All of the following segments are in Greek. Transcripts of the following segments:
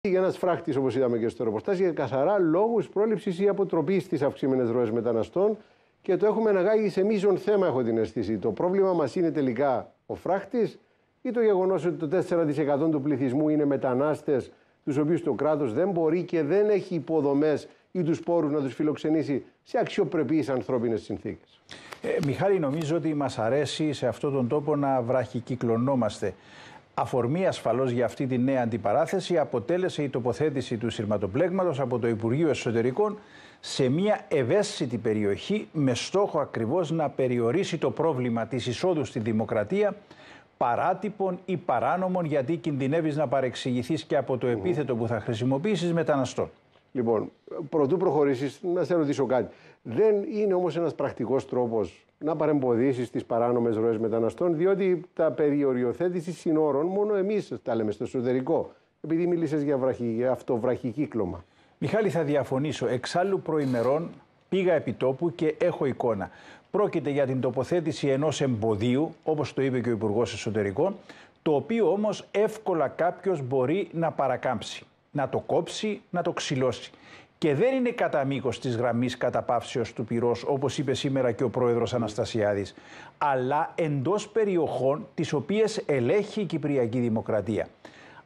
Για Ένα φράχτη, όπως είδαμε και στο ρεπορτάζ, για καθαρά λόγους πρόληψης ή αποτροπής τη αυξήμενε ροές μεταναστών και το έχουμε αναγάγει σε μείζον θέμα, έχω την αίσθηση. Το πρόβλημα μας είναι τελικά ο φράχτης ή το γεγονός ότι το 4% του πληθυσμού είναι μετανάστες, τους οποίους το κράτος δεν μπορεί και δεν έχει υποδομές ή τους πόρους να τους φιλοξενήσει σε αξιοπρεπείς ανθρώπινες συνθήκες. Ε, Μιχάλη, νομίζω ότι μας αρέσει σε αυτόν τον τόπο να βραχικυκλωνόμαστε. Αφορμή ασφαλώς για αυτή τη νέα αντιπαράθεση αποτέλεσε η τοποθέτηση του σειρματοπλέγματος από το Υπουργείο Εσωτερικών σε μια ευαίσθητη περιοχή με στόχο ακριβώς να περιορίσει το πρόβλημα της εισόδου στη δημοκρατία παράτυπων ή παράνομων γιατί κινδυνεύεις να παρεξηγηθείς και από το επίθετο που θα χρησιμοποιήσεις μεταναστών. Λοιπόν, προτού προχωρήσεις, να σε ρωτήσω κάτι. Δεν είναι όμως ένας πρακτικός τρόπος να παρεμποδίσεις τις παράνομες ροές μεταναστών, διότι τα περιοριοθέτηση συνόρων μόνο εμείς τα λέμε στο εσωτερικό. Επειδή μίλησες για, βραχυ, για αυτό Μιχάλη, θα διαφωνήσω. Εξάλλου προημερών πήγα επί τόπου και έχω εικόνα. Πρόκειται για την τοποθέτηση ενός εμποδίου, όπως το είπε και ο Υπουργός Εσωτερικών, το οποίο όμως εύκολα κάποιος μπορεί να παρακάμψει να το κόψει, να το ξυλώσει. Και δεν είναι κατά μήκος της γραμμής καταπαύσεως του πυρός, όπως είπε σήμερα και ο πρόεδρος Αναστασιάδης, αλλά εντός περιοχών τις οποίες ελέγχει η Κυπριακή Δημοκρατία.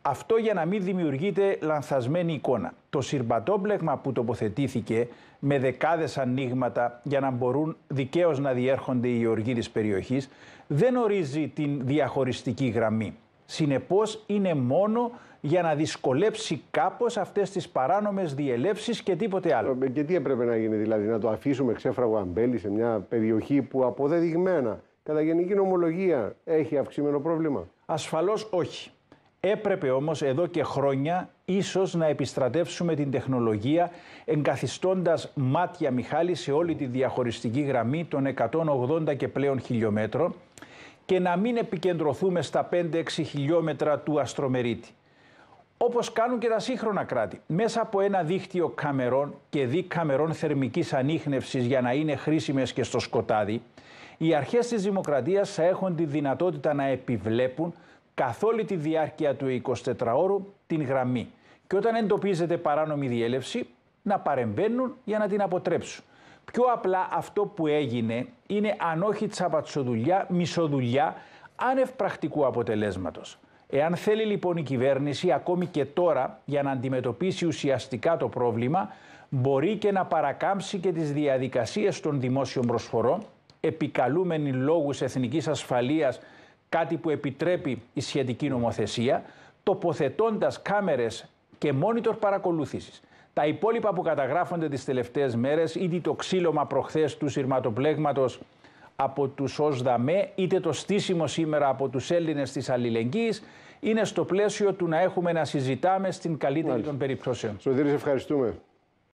Αυτό για να μην δημιουργείται λανθασμένη εικόνα. Το συρπατόπλεγμα που τοποθετήθηκε με δεκάδες ανοίγματα για να μπορούν δικαίως να διέρχονται οι οργοί της περιοχής δεν ορίζει την διαχωριστική γραμμή. Συνεπώς είναι μόνο για να δυσκολέψει κάπως αυτές τις παράνομες διελεύσεις και τίποτε άλλο. Ε, και τι έπρεπε να γίνει δηλαδή, να το αφήσουμε ξέφραγο αμπέλι σε μια περιοχή που αποδεδειγμένα κατά γενική νομολογία έχει αυξημένο πρόβλημα. Ασφαλώς όχι. Έπρεπε όμως εδώ και χρόνια ίσως να επιστρατεύσουμε την τεχνολογία εγκαθιστώντας μάτια Μιχάλη σε όλη τη διαχωριστική γραμμή των 180 και πλέον χιλιόμετρων και να μην επικεντρωθούμε στα 5-6 χιλιόμετρα του Αστρομερίτη. Όπως κάνουν και τα σύγχρονα κράτη. Μέσα από ένα δίκτυο καμερών και δι καμερών θερμικής ανείχνευσης για να είναι χρήσιμες και στο σκοτάδι, οι αρχές της δημοκρατίας θα έχουν τη δυνατότητα να επιβλέπουν καθ' όλη τη διάρκεια του 24ωρου την γραμμή και όταν εντοπίζεται παράνομη διέλευση να παρεμβαίνουν για να την αποτρέψουν. Πιο απλά αυτό που έγινε είναι αν όχι τσαπατσοδουλιά, μισοδουλιά, άνευ πρακτικού αποτελέσματος. Εάν θέλει λοιπόν η κυβέρνηση ακόμη και τώρα για να αντιμετωπίσει ουσιαστικά το πρόβλημα, μπορεί και να παρακάμψει και τις διαδικασίες των δημόσιων προσφορών, επικαλούμενοι λόγους εθνικής ασφαλείας, κάτι που επιτρέπει η σχετική νομοθεσία, τοποθετώντας κάμερες και μόνιτορ παρακολούθησης. Τα υπόλοιπα που καταγράφονται τις τελευταίες μέρες, είτε το ξύλωμα προχθές του σειρματοπλέγματος από τους ΟΣΔΑΜΕ, είτε το στήσιμο σήμερα από τους Έλληνες της Αλληλεγγύης, είναι στο πλαίσιο του να έχουμε να συζητάμε στην καλύτερη των περιπτώσεων. Σωτήρης, ευχαριστούμε.